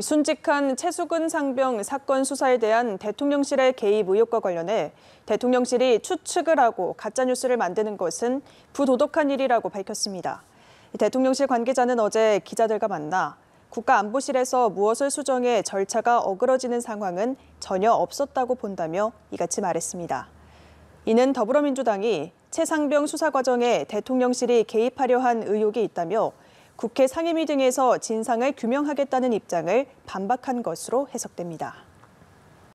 순직한 최수근 상병 사건 수사에 대한 대통령실의 개입 의혹과 관련해 대통령실이 추측을 하고 가짜뉴스를 만드는 것은 부도덕한 일이라고 밝혔습니다. 대통령실 관계자는 어제 기자들과 만나 국가안보실에서 무엇을 수정해 절차가 어그러지는 상황은 전혀 없었다고 본다며 이같이 말했습니다. 이는 더불어민주당이 최상병 수사 과정에 대통령실이 개입하려 한 의혹이 있다며 국회 상임위 등에서 진상을 규명하겠다는 입장을 반박한 것으로 해석됩니다.